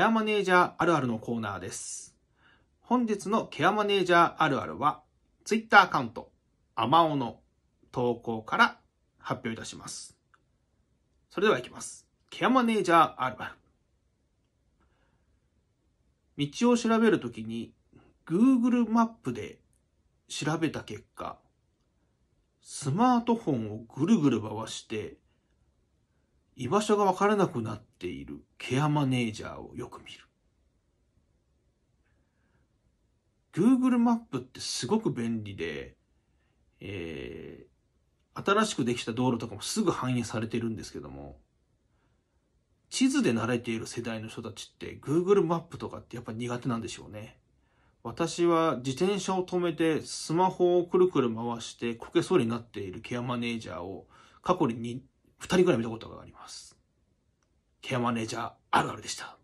ケアマネージャーあるあるのコーナーです。本日のケアマネージャーあるあるは、Twitter アカウント、アマオの投稿から発表いたします。それではいきます。ケアマネージャーあるある。道を調べるときに Google マップで調べた結果、スマートフォンをぐるぐる回して居場所がわからなくなっているケアマネージャーをよく見る。Google マップってすごく便利で、えー、新しくできた道路とかもすぐ反映されてるんですけども、地図で慣れている世代の人たちって Google マップとかってやっぱ苦手なんでしょうね。私は自転車を止めてスマホをくるくる回してこけそうになっているケアマネージャーを過去に2人ぐらい見たことがあります。ケアマネージャーあるあるでした。